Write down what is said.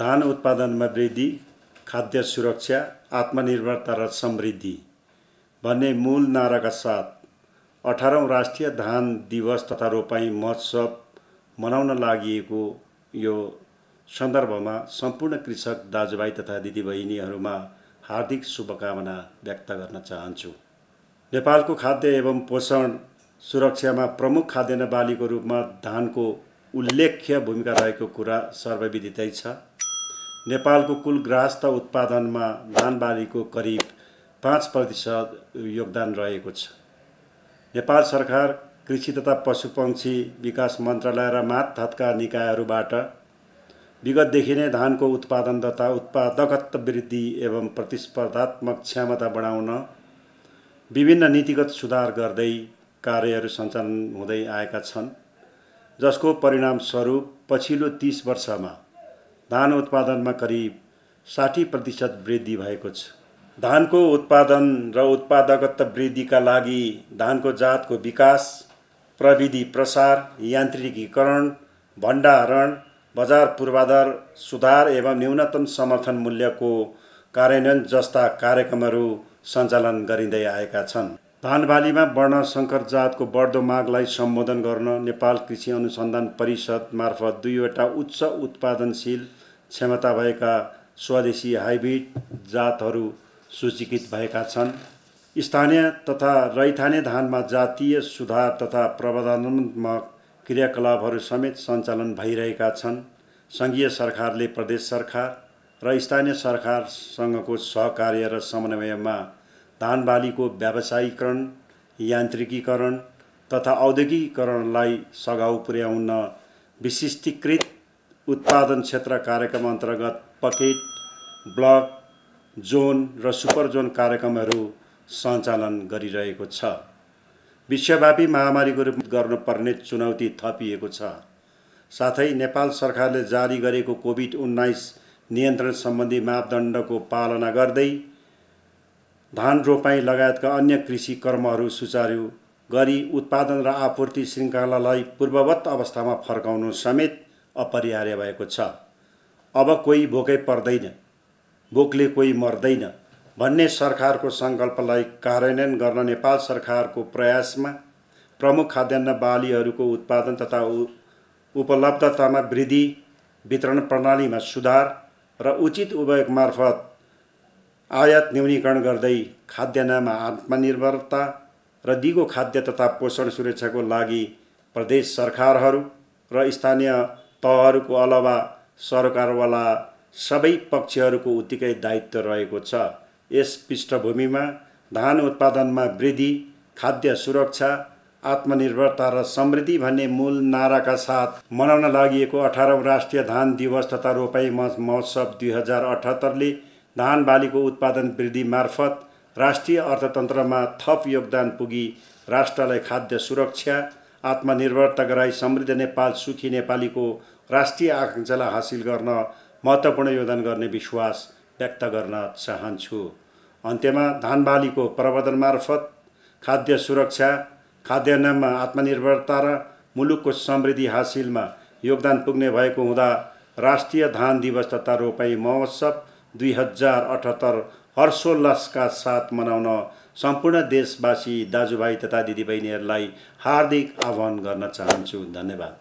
धान उत्पादनमा वृद्धि खाद्य सुरक्षा आत्मनिर्भरता र समृद्धि भन्ने मूल नाराका साथ अठारौँ राष्ट्रिय धान दिवस तथा रोपाइँ महोत्सव मनाउन लागि यो सन्दर्भमा सम्पूर्ण कृषक दाजुभाइ तथा दिदीबहिनीहरूमा हार्दिक शुभकामना व्यक्त गर्न चाहन्छु नेपालको खाद्य एवं पोषण सुरक्षामा प्रमुख खाद्यान्न बालीको रूपमा धानको उल्लेख्य भूमिका रहेको कुरा सर्वविदितै छ नेपालको कुल ग्राहस्थ उत्पादनमा धानबालीको करिब पाँच प्रतिशत योगदान रहेको छ नेपाल सरकार कृषि तथा पशुपक्षी विकास मन्त्रालय र मातहतका निकायहरूबाट विगतदेखि नै धानको उत्पादन तथा उत्पादकत्व वृद्धि एवं प्रतिस्पर्धात्मक क्षमता बढाउन विभिन्न नीतिगत सुधार गर्दै कार्यहरू सञ्चालन हुँदै आएका छन् जसको परिणामस्वरूप पछिल्लो तिस वर्षमा धान उत्पादनमा करिब साठी प्रतिशत वृद्धि भएको छ धानको उत्पादन र उत्पादकत्व वृद्धिका लागि धानको जातको विकास प्रविधि प्रसार यान्त्रिकीकरण भण्डारण बजार पूर्वाधार सुधार एवं न्यूनतम समर्थन मूल्यको कार्यान्वयन जस्ता कार्यक्रमहरू सञ्चालन गरिँदै आएका छन् धानबालीमा शङ्कर जातको बढ्दो मागलाई सम्बोधन गर्न नेपाल कृषि अनुसन्धान परिषद मार्फत दुईवटा उच्च उत्पादनशील क्षमता भएका स्वदेशी हाइब्रिड जातहरू सूचीकृत भएका छन् स्थानीय तथा रैथाने धानमा जातीय सुधार तथा प्रबन्धात्मक क्रियाकलापहरू समेत सञ्चालन भइरहेका छन् सङ्घीय सरकारले प्रदेश सरकार र स्थानीय सरकारसँगको सहकार्य र समन्वयमा धान बालीको व्यावसायिकरण यान्त्रिकीकरण तथा औद्योगिकरणलाई सघाउ पुर्याउन विशिष्टीकृत उत्पादन क्षेत्र कार्यक्रम अन्तर्गत पकेट ब्लक जोन र सुपर जोन कार्यक्रमहरू सञ्चालन गरिरहेको छ विश्वव्यापी महामारीको रूप गर्नुपर्ने चुनौती थपिएको छ साथै नेपाल सरकारले जारी गरेको कोभिड उन्नाइस नियन्त्रण सम्बन्धी मापदण्डको पालना गर्दै धान रोपाइँ लगायतका अन्य कृषि कर्महरू सुचारु गरी उत्पादन र आपूर्ति श्रृङ्खलालाई पूर्ववत अवस्थामा फर्काउनु समेत अपरिहार्य भएको छ अब कोही भोकै पर्दैन भोकले कोही मर्दैन भन्ने सरकारको सङ्कल्पलाई कार्यान्वयन गर्न नेपाल सरकारको प्रयासमा प्रमुख खाद्यान्न बालीहरूको उत्पादन तथा उपलब्धतामा वृद्धि वितरण प्रणालीमा सुधार र उचित उपयोग मार्फत आयात न्यूनीकरण गर्दै खाद्यान्नमा आत्मनिर्भरता र दिगो खाद्य तथा पोषण सुरक्षाको लागि प्रदेश सरकारहरू र स्थानीय तहहरूको अलावा सरकारवाला सबै पक्षहरूको उत्तिकै दायित्व रहेको छ यस पृष्ठभूमिमा धान उत्पादनमा वृद्धि खाद्य सुरक्षा आत्मनिर्भरता र समृद्धि भन्ने मूल नाराका साथ मनाउन लागि अठारौँ राष्ट्रिय धान दिवस तथा रोपाइ महोत्सव दुई हजार अठहत्तरले धान बालीको उत्पादन वृद्धि मार्फत राष्ट्रिय अर्थतन्त्रमा थप योगदान पुगी राष्ट्रलाई खाद्य सुरक्षा आत्मनिर्भरता गराई समृद्ध नेपाल सुखी नेपालीको राष्ट्रिय आकाङ्क्षालाई हासिल गर्न महत्त्वपूर्ण योगदान गर्ने विश्वास व्यक्त गर्न चाहन्छु अन्त्यमा धान बालीको प्रवर्धन मार्फत खाद्य सुरक्षा खाद्यान्नमा आत्मनिर्भरता र मुलुकको समृद्धि हासिलमा योगदान पुग्ने भएको हुँदा राष्ट्रिय धान दिवस तथा रोपाइ महोत्सव दुई हजार अठहत्तर हर्षोल्लासका साथ मनाउन सम्पूर्ण देशवासी दाजुभाइ तथा दिदीबहिनीहरूलाई हार्दिक आह्वान गर्न चाहन्छु धन्यवाद